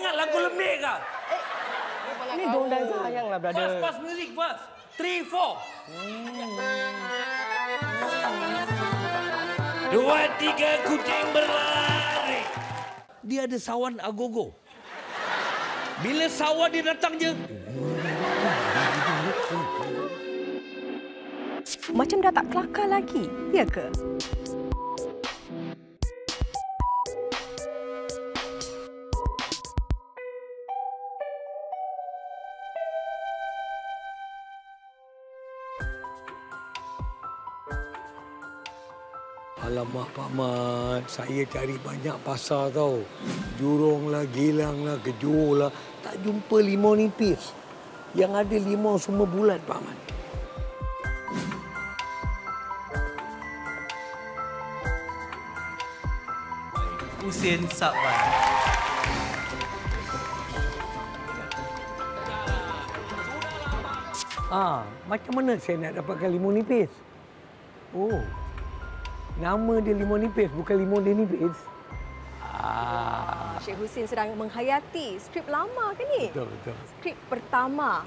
ingat lagu lembik kah? ini dong dah sayang lah, brother. First, first music first. Three, four. Hmm. Dua, tiga kucing berlari. Dia ada sawan agogo. Bila sawan dia datang je, macam dah tak kelakar lagi, ya ke? alamak Pak Mat, saya cari banyak pasar tau. Jurong lah, Gilang lah, Kejur lah. Tak jumpa limau nipis. Yang ada limau semua bulat, Pak Mat. Usin Sabah. Ah, macam mana saya nak dapatkan limau nipis? Oh, Nama dia limau nipis, bukan limau denipis. Ah. Syekh Husin sedang menghayati skrip lama ke ni? Betul, betul. Skrip pertama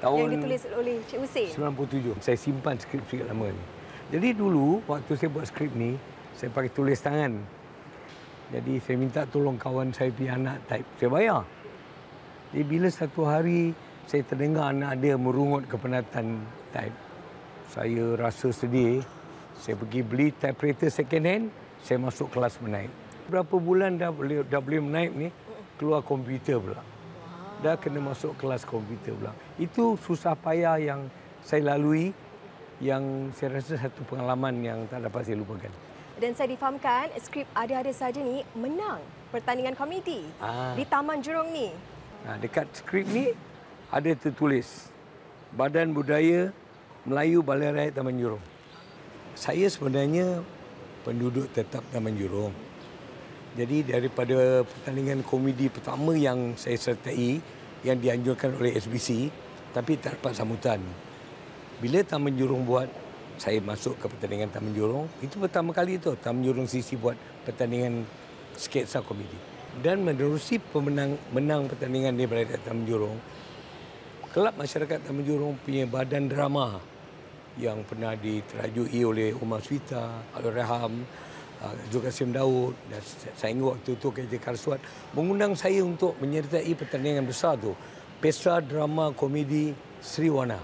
Tahun yang ditulis oleh Cik Husin. 97. Saya simpan skrip-skrip lama ni. Jadi dulu, waktu saya buat skrip ni, saya pakai tulis tangan. Jadi saya minta tolong kawan saya pergi anak type. Saya bayar. Jadi bila satu hari saya terdengar anak dia merungut kepenatan type, saya rasa sedih. Saya pergi beli typewriter second hand, saya masuk kelas menaik. Berapa bulan dah boleh, dah boleh menaip ni, keluar komputer pula. Dah kena masuk kelas komputer pula. Itu susah payah yang saya lalui, yang saya rasa satu pengalaman yang tak dapat saya lupakan. Dan saya difahamkan, skrip ada-ada saja ni menang pertandingan komedi Aa. Ah. di Taman Jurong ni. Ha, dekat skrip ni ada tertulis Badan Budaya Melayu Balai Rakyat Taman Jurong saya sebenarnya penduduk tetap Taman Jurong. Jadi daripada pertandingan komedi pertama yang saya sertai yang dianjurkan oleh SBC tapi tak dapat sambutan. Bila Taman Jurong buat saya masuk ke pertandingan Taman Jurong itu pertama kali itu Taman Jurong sisi buat pertandingan sketsa komedi dan menerusi pemenang menang pertandingan di Balai Taman Jurong kelab masyarakat Taman Jurong punya badan drama yang pernah diterajui oleh Umar Swita, Abdul Rahim, ah, Zulkasim Daud dan saya ingat waktu itu KJ Karsuat mengundang saya untuk menyertai pertandingan besar tu Pesta Drama Komedi Sri Wana.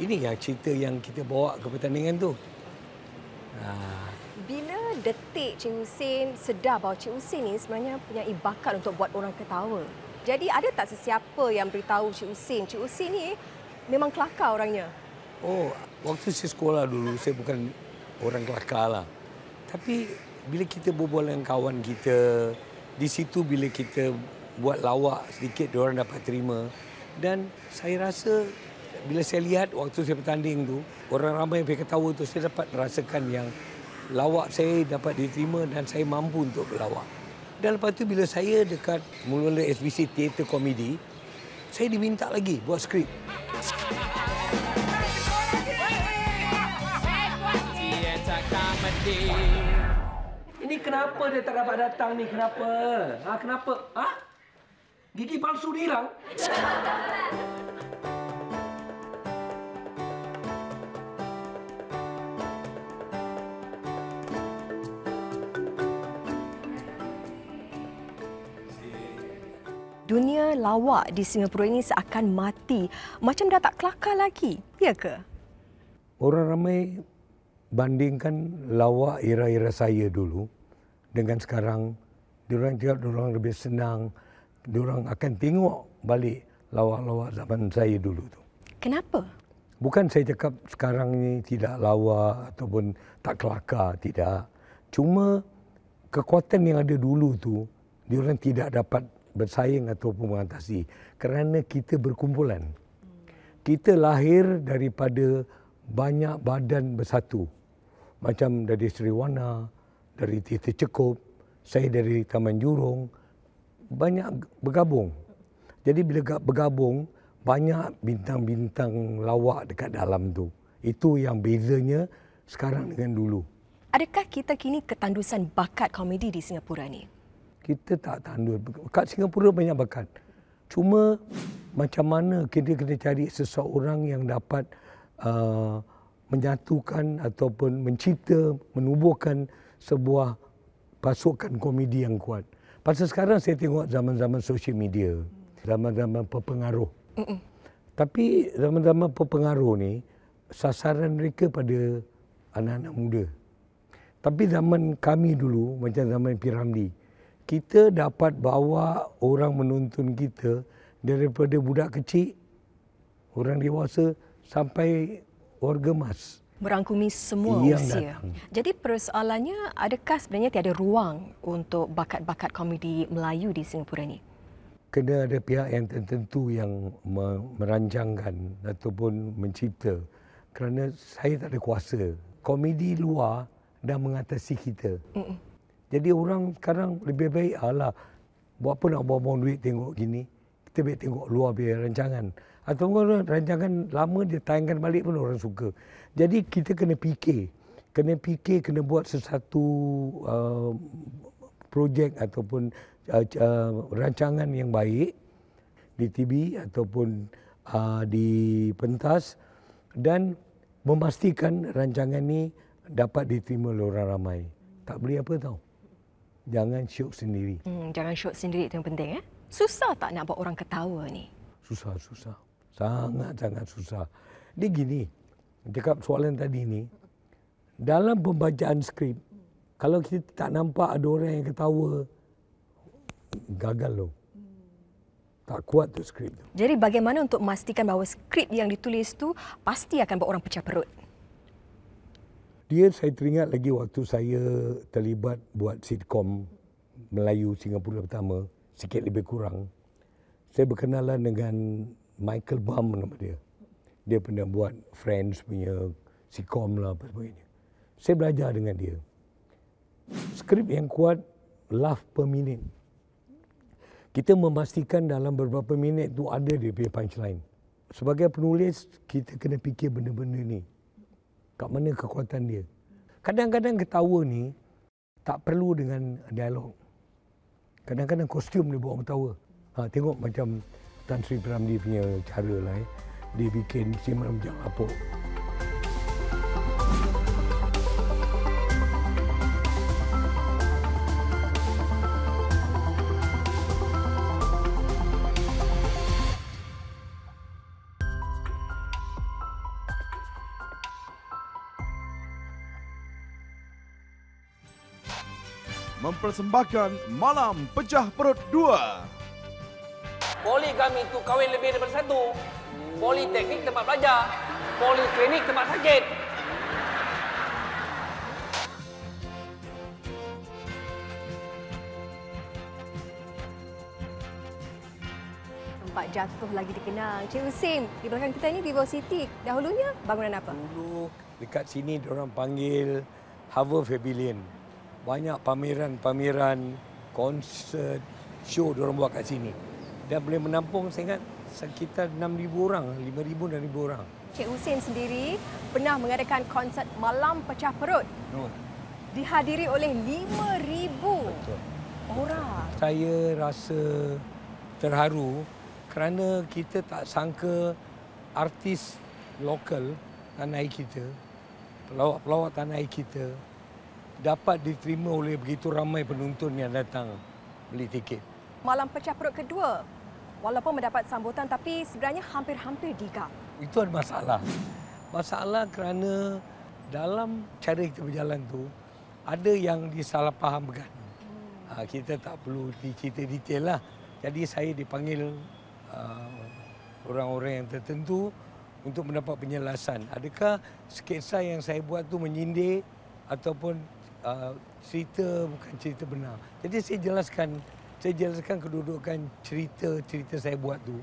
Ini yang cerita yang kita bawa ke pertandingan tu. Ah. Bila detik Cik Husin sedar bahawa Cik Husin ni sebenarnya punya bakat untuk buat orang ketawa. Jadi ada tak sesiapa yang beritahu Cik Husin, Cik Husin ni memang kelakar orangnya. Oh, waktu saya sekolah dulu, saya bukan orang kelakar lah. Tapi bila kita berbual dengan kawan kita, di situ bila kita buat lawak sedikit, orang dapat terima. Dan saya rasa bila saya lihat waktu saya bertanding tu, orang ramai yang ketawa tu, saya dapat rasakan yang lawak saya dapat diterima dan saya mampu untuk berlawak. Dan lepas tu bila saya dekat mula-mula SBC Theatre Comedy, saya diminta lagi buat skrip. Ini kenapa dia tak dapat datang ni? Kenapa? Ha, kenapa? Ha? Gigi palsu dia hilang? Dunia lawak di Singapura ini seakan mati. Macam dah tak kelakar lagi. Ya ke? Orang ramai bandingkan lawak era-era saya dulu dengan sekarang, diorang tengok diorang lebih senang, diorang akan tengok balik lawak-lawak zaman saya dulu tu. Kenapa? Bukan saya cakap sekarang ni tidak lawak ataupun tak kelakar, tidak. Cuma kekuatan yang ada dulu tu, diorang tidak dapat bersaing ataupun mengatasi kerana kita berkumpulan. Kita lahir daripada banyak badan bersatu. Macam dari Sri Wana, dari Titi Cekup, saya dari Taman Jurong, banyak bergabung. Jadi bila bergabung, banyak bintang-bintang lawak dekat dalam tu. Itu yang bezanya sekarang dengan dulu. Adakah kita kini ketandusan bakat komedi di Singapura ni? Kita tak tandus. Kat Singapura banyak bakat. Cuma macam mana kita kena cari seseorang yang dapat Uh, menyatukan ataupun mencipta, menubuhkan sebuah pasukan komedi yang kuat. Pasal sekarang saya tengok zaman-zaman sosial media, zaman-zaman pepengaruh. Mm-mm. Tapi zaman-zaman pepengaruh ni, sasaran mereka pada anak-anak muda. Tapi zaman kami dulu, macam zaman Piramli, kita dapat bawa orang menonton kita daripada budak kecil, orang dewasa, sampai warga mas merangkumi semua yang usia. Datang. Hmm. Jadi persoalannya adakah sebenarnya tiada ruang untuk bakat-bakat komedi Melayu di Singapura ini? Kena ada pihak yang tertentu yang merancangkan ataupun mencipta. Kerana saya tak ada kuasa. Komedi luar dah mengatasi kita. Mm-mm. Jadi orang sekarang lebih baik alah buat apa nak buang-buang duit tengok gini kita baik tengok luar biaya rancangan. Atau rancangan lama dia tayangkan balik pun orang suka. Jadi kita kena fikir. Kena fikir, kena buat sesuatu uh, projek ataupun uh, uh, rancangan yang baik di TV ataupun uh, di pentas dan memastikan rancangan ini dapat diterima oleh orang ramai. Tak boleh apa tau. Jangan syok sendiri. Hmm, jangan syok sendiri itu yang penting. Eh? Susah tak nak buat orang ketawa ni? Susah, susah. Sangat, sangat susah. Dia gini, cakap soalan tadi ni, dalam pembacaan skrip, kalau kita tak nampak ada orang yang ketawa, gagal loh. Tak kuat tu skrip tu. Jadi bagaimana untuk memastikan bahawa skrip yang ditulis tu pasti akan buat orang pecah perut? Dia saya teringat lagi waktu saya terlibat buat sitkom Melayu Singapura pertama sikit lebih kurang saya berkenalan dengan Michael Baum nama dia. Dia pernah buat Friends punya sitcom lah apa sebagainya. Saya belajar dengan dia. Skrip yang kuat, laugh per minute. Kita memastikan dalam beberapa minit tu ada dia punya punchline. Sebagai penulis, kita kena fikir benda-benda ni. Kat mana kekuatan dia. Kadang-kadang ketawa ni tak perlu dengan dialog kadang-kadang kostum dia bawa mentawa. Ha, tengok macam Tan Sri Pramdi punya cara lah eh. Dia bikin simak menjak apok. dipersembahkan Malam Pecah Perut 2. Poligami itu kahwin lebih daripada satu. Poli teknik tempat belajar. Poli klinik tempat sakit. Tempat jatuh lagi dikenang. Cik Usim, di belakang kita ini Vivo City. Dahulunya bangunan apa? Dulu dekat sini orang panggil Harvard Pavilion banyak pameran-pameran, konser, show diorang buat kat sini. Dan boleh menampung saya ingat sekitar 6,000 orang, 5,000 dan 6,000 orang. Cik Husin sendiri pernah mengadakan konser Malam Pecah Perut. No. Dihadiri oleh 5,000 orang. Saya rasa terharu kerana kita tak sangka artis lokal tanah air kita, pelawak-pelawak tanah air kita dapat diterima oleh begitu ramai penonton yang datang beli tiket. Malam pecah perut kedua, walaupun mendapat sambutan tapi sebenarnya hampir-hampir digap. Itu ada masalah. Masalah kerana dalam cara kita berjalan tu ada yang disalahfahamkan. Hmm. Ah, kita tak perlu dicerita detail lah. Jadi saya dipanggil ah, orang-orang yang tertentu untuk mendapat penjelasan. Adakah sketsa yang saya buat tu menyindir ataupun Uh, cerita bukan cerita benar. Jadi saya jelaskan, saya jelaskan kedudukan cerita-cerita saya buat tu.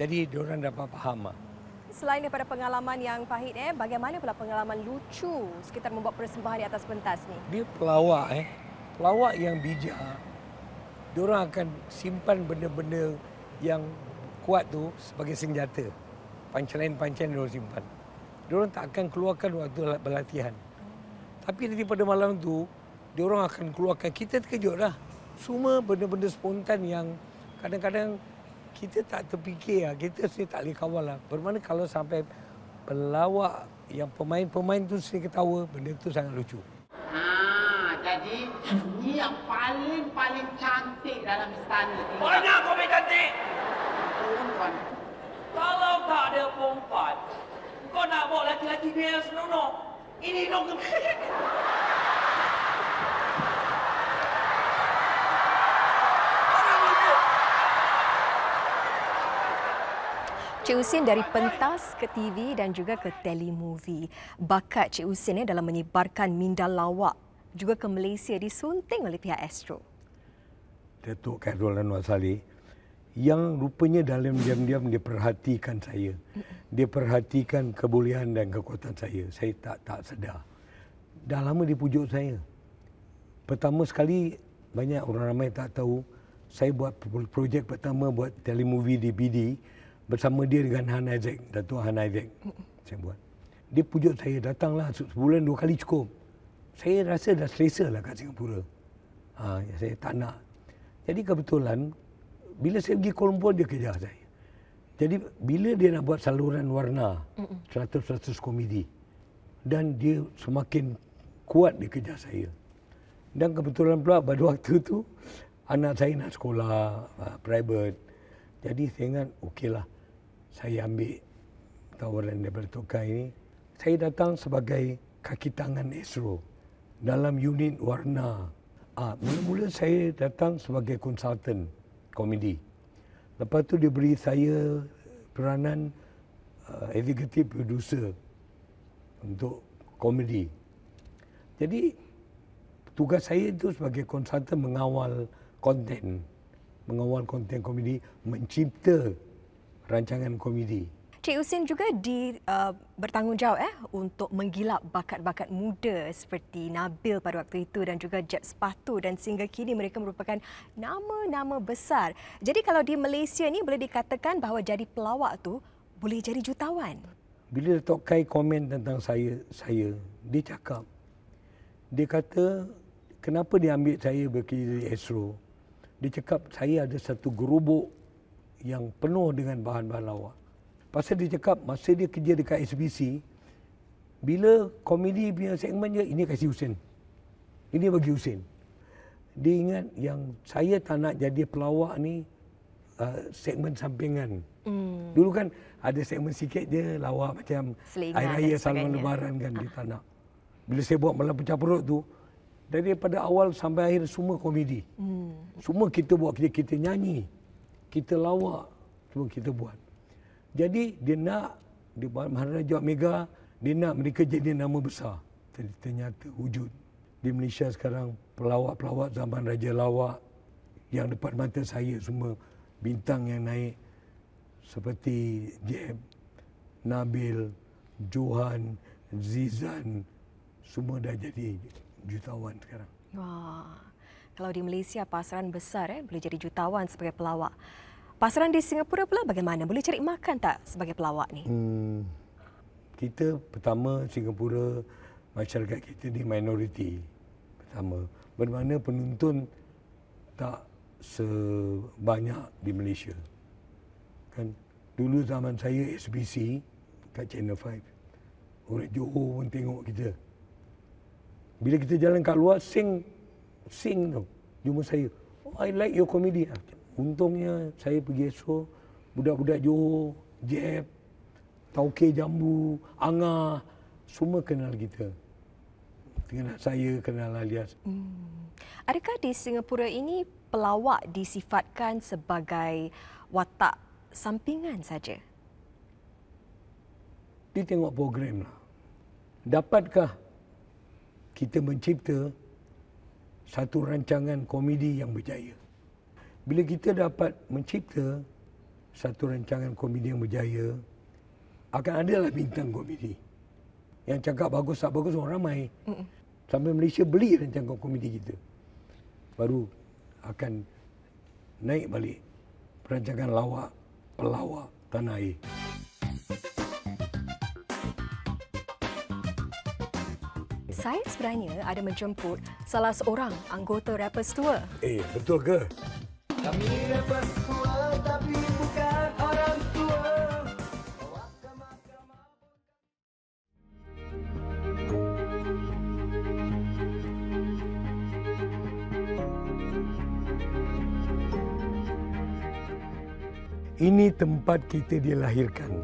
Jadi diorang dapat faham. Ah. Selain daripada pengalaman yang pahit eh, bagaimana pula pengalaman lucu sekitar membuat persembahan di atas pentas ni? Dia pelawak eh. Pelawak yang bijak. Diorang akan simpan benda-benda yang kuat tu sebagai senjata. Pancelain-pancelain diorang simpan. Diorang tak akan keluarkan waktu latihan. Tapi nanti pada malam tu, dia orang akan keluarkan. Kita terkejut lah. Semua benda-benda spontan yang kadang-kadang kita tak terfikir lah. Kita sendiri tak boleh kawal lah. Bermana kalau sampai pelawak yang pemain-pemain tu sendiri ketawa, benda tu sangat lucu. Ha, jadi, ni yang paling-paling cantik dalam istana ini. Banyak kau lebih cantik! Kalau tak ada perempuan, kau nak bawa lelaki-lelaki dia yang senonoh in en Cik Usin dari pentas ke TV dan juga ke telemovie. Bakat Cik Usin dalam menyebarkan minda lawak juga ke Malaysia disunting oleh pihak Astro. Datuk Khairul Anwar Saleh, yang rupanya dalam diam-diam dia perhatikan saya. Dia perhatikan kebolehan dan kekuatan saya. Saya tak tak sedar. Dah lama dia pujuk saya. Pertama sekali banyak orang ramai tak tahu saya buat projek pertama buat telemovie DVD bersama dia dengan Han Isaac, Dato' Han Isaac. Saya buat. Dia pujuk saya datanglah sebulan dua kali cukup. Saya rasa dah selesa lah kat Singapura. Ha, saya tak nak. Jadi kebetulan bila saya pergi Kuala Lumpur dia kejar saya. Jadi bila dia nak buat saluran warna 100-100 komedi dan dia semakin kuat dia kejar saya. Dan kebetulan pula pada waktu itu anak saya nak sekolah ah, private. Jadi saya ingat okeylah saya ambil tawaran daripada tukang ini. Saya datang sebagai kaki tangan ESRO dalam unit warna. Uh, mula-mula saya datang sebagai konsultan komedi. Lepas tu dia beri saya peranan uh, executive producer untuk komedi. Jadi tugas saya itu sebagai konsultan mengawal konten, mengawal konten komedi, mencipta rancangan komedi. Cik Usin juga di uh, bertanggungjawab eh untuk menggilap bakat-bakat muda seperti Nabil pada waktu itu dan juga Jet Sepatu dan sehingga kini mereka merupakan nama-nama besar. Jadi kalau di Malaysia ni boleh dikatakan bahawa jadi pelawak tu boleh jadi jutawan. Bila Datuk Kai komen tentang saya, saya dia cakap dia kata kenapa dia ambil saya bekerja di Astro? Dia cakap saya ada satu gerobok yang penuh dengan bahan-bahan lawak. Pasal dia cakap masa dia kerja dekat SBC, bila komedi punya segmen dia, ini kasih Husin. Ini bagi Husin. Dia ingat yang saya tak nak jadi pelawak ni uh, segmen sampingan. Mm. Dulu kan ada segmen sikit je lawak macam Selingan air raya Salman Lebaran kan ah. dia tak nak. Bila saya buat malam pecah perut tu, daripada awal sampai akhir semua komedi. Mm. Semua kita buat, kita, kita nyanyi, kita lawak, semua kita buat. Jadi dia nak dia buat Maharaja Mega, dia nak mereka jadi nama besar. Ternyata wujud di Malaysia sekarang pelawak-pelawak zaman Raja Lawak yang depan mata saya semua bintang yang naik seperti Jeb, Nabil, Johan, Zizan semua dah jadi jutawan sekarang. Wah, kalau di Malaysia pasaran besar eh, boleh jadi jutawan sebagai pelawak pasaran di Singapura pula bagaimana? Boleh cari makan tak sebagai pelawak ni? Hmm, kita pertama Singapura masyarakat kita di minoriti pertama. Bermana penonton tak sebanyak di Malaysia. Kan dulu zaman saya SBC kat Channel 5 orang Johor pun tengok kita. Bila kita jalan kat luar sing sing tu cuma saya. Oh, I like your comedy. Untungnya saya pergi esok budak-budak Johor, Jeb, Tauke Jambu, Angah semua kenal kita. Kenal saya, kenal Alias. Hmm. Adakah di Singapura ini pelawak disifatkan sebagai watak sampingan saja? Dia tengok program lah. Dapatkah kita mencipta satu rancangan komedi yang berjaya? bila kita dapat mencipta satu rancangan komedi yang berjaya, akan ada lah bintang komedi. Yang cakap bagus, tak bagus, orang ramai. Mm. Sampai Malaysia beli rancangan komedi kita. Baru akan naik balik perancangan lawak, pelawak tanah air. Saya sebenarnya ada menjemput salah seorang anggota rapper tua. Eh, betul ke? Kami dapat sekolah tapi bukan orang tua Ini tempat kita dilahirkan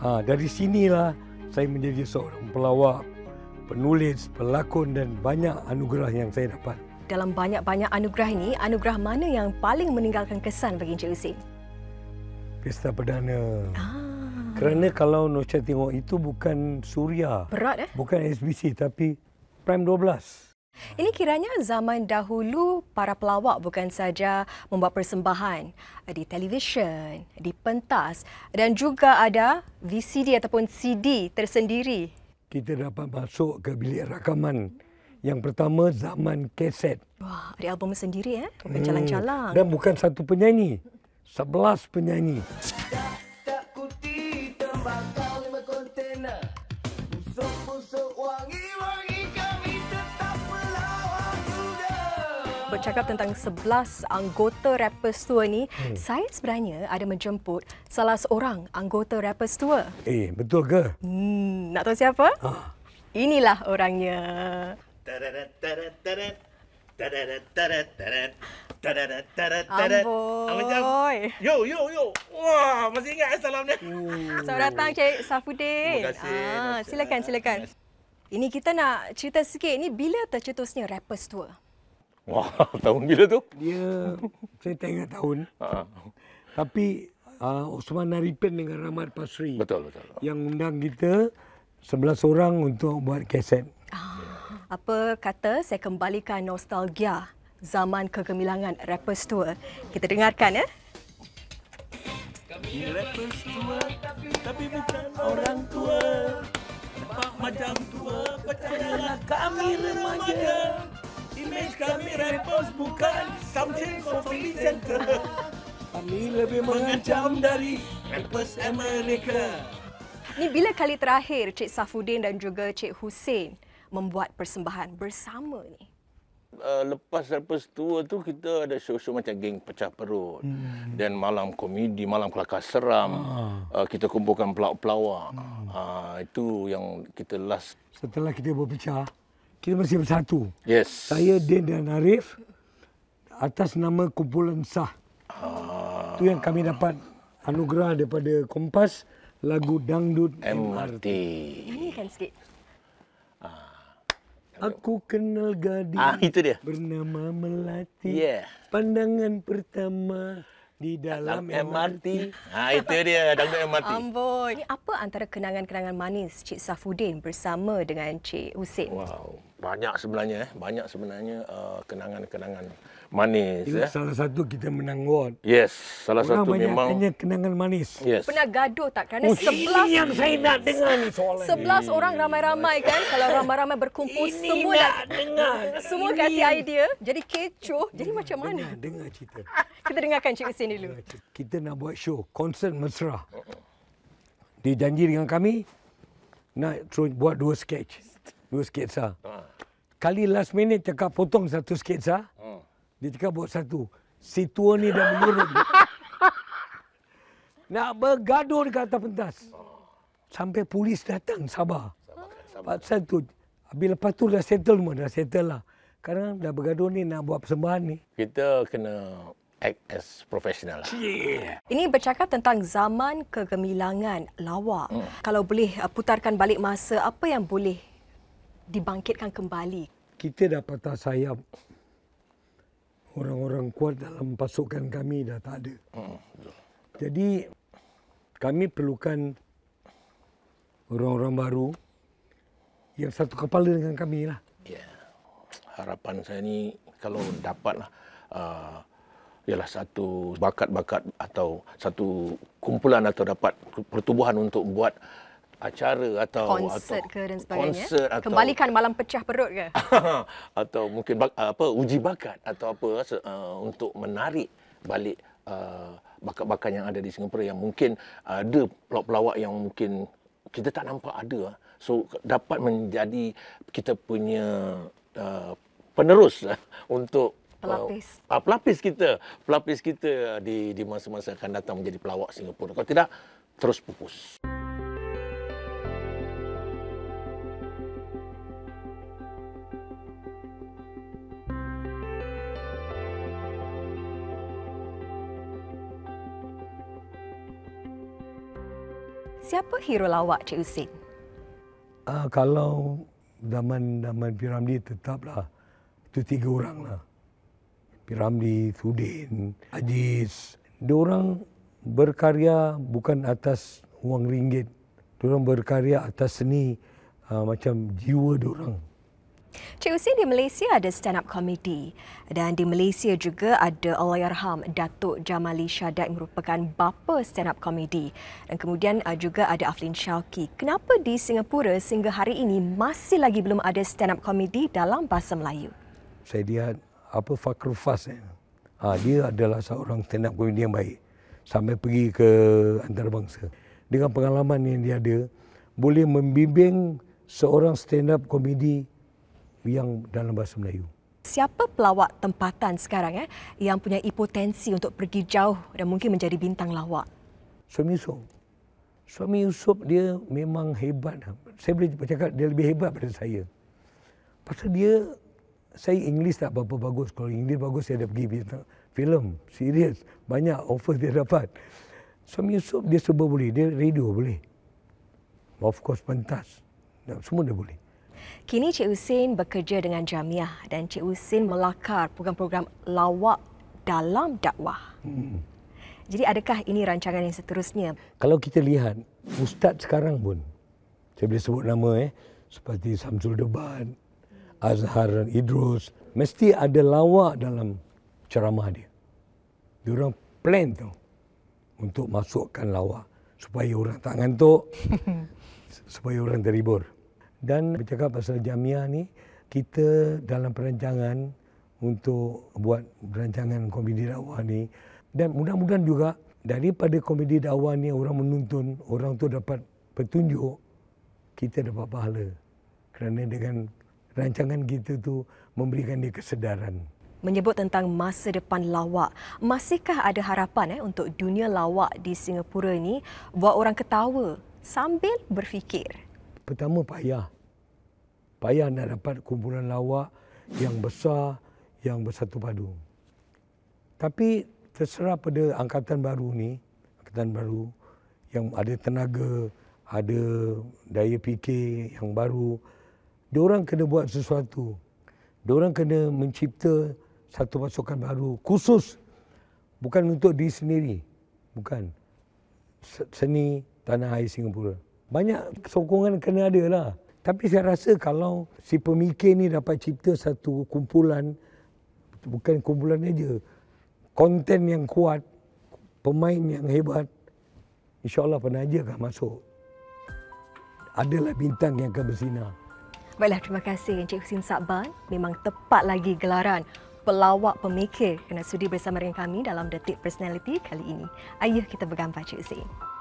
ha, Dari sinilah saya menjadi seorang pelawak penulis, pelakon dan banyak anugerah yang saya dapat dalam banyak-banyak anugerah ini, anugerah mana yang paling meninggalkan kesan bagi Encik Usin? Pesta Perdana. Ah. Kerana kalau Nocha tengok itu bukan Surya, Berat, eh? Bukan SBC, tapi Prime 12. Ini kiranya zaman dahulu para pelawak bukan saja membuat persembahan di televisyen, di pentas dan juga ada VCD ataupun CD tersendiri. Kita dapat masuk ke bilik rakaman yang pertama zaman keset. Wah, ada album sendiri eh. Bercalang-calang. Hmm. Dan bukan satu penyanyi. Sebelas penyanyi. Bercakap tentang sebelas anggota rappers tua ni, hmm. saya sebenarnya ada menjemput salah seorang anggota rappers tua. Eh, betul ke? Hmm, nak tahu siapa? Ah. Inilah orangnya. Amboi. Yo, yo, yo. Wah, masih ingat eh salam ni. Selamat datang Cik Safudin. Terima kasih. Ah, silakan, silakan. Ini kita nak cerita sikit. Ini bila tercetusnya Rappers tu. Wah, tahun bila tu? Dia, saya tak ingat tahun. Ah. Tapi, uh, ah, Osman Naripin dengan Rahmat Pasri. Betul, betul. Yang undang kita, 11 orang untuk buat kaset. Ah. Apa kata saya kembalikan nostalgia zaman kegemilangan rappers tua. Kita dengarkan ya. Kami rappers tua tapi bukan orang tua. Pak macam tua percayalah kami remaja. Image kami rappers bukan something coffee center. Kami lebih mengancam dari rappers Amerika. Ini bila kali terakhir Cik Safudin dan juga Cik Hussein membuat persembahan bersama ni? Uh, lepas lepas tua tu kita ada show-show macam geng pecah perut hmm. dan malam komedi malam kelakar seram ah. uh, kita kumpulkan pelawak pelawa hmm. uh, itu yang kita last setelah kita berpecah kita masih bersatu yes saya Din dan Arif atas nama kumpulan sah ah. itu ah. yang kami dapat anugerah daripada Kompas lagu dangdut MRT, Ini kan sikit Aku kenal gadis ah, itu dia. bernama Melati. Yeah. Pandangan pertama di dalam, dalam MRT. MRT. Ha, itu dia, dalam MRT. Amboi. Ini apa antara kenangan-kenangan manis Cik Safudin bersama dengan Cik Husin? Wow, banyak sebenarnya. Eh. Banyak sebenarnya uh, kenangan-kenangan. Uh, manis. Itu ya? salah satu kita menang award. Yes, salah Orang satu banyak memang. Banyak kenangan manis. Yes. Pernah gaduh tak? Kerana oh, sebelas... Ini yang saya nak dengar ni soalan. Sebelas orang ramai-ramai kan? Kalau ramai-ramai berkumpul, ini semua nak dah... dengar. Semua ini kasih yang... idea. Jadi kecoh. Jadi dengar, macam mana? Dengar, dengar cerita. kita dengarkan Cik Isin dulu. Kita nak buat show. Konsert mesra. Dia janji dengan kami. Nak buat dua sketch. Dua sketsa. Ah. Kali last minute cakap potong satu sketsa. Ha? Dia cakap buat satu. Si tua ni dah menurut. Nak bergaduh dekat atas pentas. Sampai polis datang, sabar. Sabar, sabar. Satu. Habis lepas tu dah settle semua, dah settle lah. Sekarang dah bergaduh ni nak buat persembahan ni. Kita kena act as professional lah. Yeah. Ini bercakap tentang zaman kegemilangan lawak. Hmm. Kalau boleh uh, putarkan balik masa, apa yang boleh dibangkitkan kembali? Kita dah patah sayap orang-orang kuat dalam pasukan kami dah tak ada. Hmm, Jadi kami perlukan orang-orang baru yang satu kepala dengan kami lah. Yeah. Harapan saya ni kalau dapat lah uh, ialah satu bakat-bakat atau satu kumpulan atau dapat pertubuhan untuk buat acara atau konsert atau ke dan sebagainya konsert atau, kembalikan malam pecah perut ke atau mungkin apa uji bakat atau apa uh, untuk menarik balik uh, bakat-bakat yang ada di Singapura yang mungkin uh, ada pelawak-pelawak yang mungkin kita tak nampak ada so dapat menjadi kita punya uh, penerus uh, untuk pelapis uh, pelapis kita pelapis kita di di masa-masa akan datang menjadi pelawak Singapura kalau tidak terus pupus Siapa hero lawak Cik Usin? Uh, kalau zaman zaman Piramdi tetaplah itu tiga orang lah. Piramli, Sudin, Ajis. orang berkarya bukan atas wang ringgit. orang berkarya atas seni uh, macam jiwa diorang. orang. Cik Husin di Malaysia ada stand-up komedi dan di Malaysia juga ada Allahyarham Datuk Jamali Shadad merupakan bapa stand-up komedi dan kemudian uh, juga ada Aflin Shawki. Kenapa di Singapura sehingga hari ini masih lagi belum ada stand-up komedi dalam bahasa Melayu? Saya lihat apa Fakru Fas eh? Ah, ha, dia adalah seorang stand-up komedi yang baik sampai pergi ke antarabangsa. Dengan pengalaman yang dia ada, boleh membimbing seorang stand-up komedi yang dalam bahasa Melayu. Siapa pelawak tempatan sekarang eh, yang punya potensi untuk pergi jauh dan mungkin menjadi bintang lawak? Suami Yusof. Suami Yusof dia memang hebat. Saya boleh cakap dia lebih hebat daripada saya. Pasal dia, saya Inggeris tak berapa bagus. Kalau Inggeris bagus, saya dah pergi bintang film, serius. Banyak offer dia dapat. Suami Yusof dia semua boleh. Dia radio boleh. Of course, pentas. Semua dia boleh. Kini Cik Husin bekerja dengan Jamiah dan Cik Husin melakar program-program lawak dalam dakwah. Hmm. Jadi adakah ini rancangan yang seterusnya? Kalau kita lihat, ustaz sekarang pun, saya boleh sebut nama eh, seperti Samsul Deban, Azhar dan Idrus, mesti ada lawak dalam ceramah dia. Dia orang plan tu untuk masukkan lawak supaya orang tak ngantuk, supaya orang terhibur. Dan bercakap pasal jamia ni, kita dalam perancangan untuk buat perancangan komedi dakwah ni dan mudah-mudahan juga daripada komedi dakwah ni orang menonton, orang tu dapat petunjuk, kita dapat pahala. Kerana dengan rancangan kita tu memberikan dia kesedaran. Menyebut tentang masa depan lawak, masihkah ada harapan eh, untuk dunia lawak di Singapura ini buat orang ketawa sambil berfikir? Pertama payah payah nak dapat kumpulan lawak yang besar, yang bersatu padu. Tapi terserah pada angkatan baru ni, angkatan baru yang ada tenaga, ada daya fikir yang baru, diorang kena buat sesuatu. Diorang kena mencipta satu pasukan baru khusus bukan untuk diri sendiri. Bukan. Seni tanah air Singapura. Banyak sokongan kena ada lah. Tapi saya rasa kalau si pemikir ni dapat cipta satu kumpulan, bukan kumpulan aja, konten yang kuat, pemain yang hebat, insyaAllah penaja akan masuk. Adalah bintang yang akan bersinar. Baiklah, terima kasih Encik Husin Sabban. Memang tepat lagi gelaran pelawak pemikir kena sudi bersama dengan kami dalam Detik Personality kali ini. Ayuh kita bergambar Encik Husin.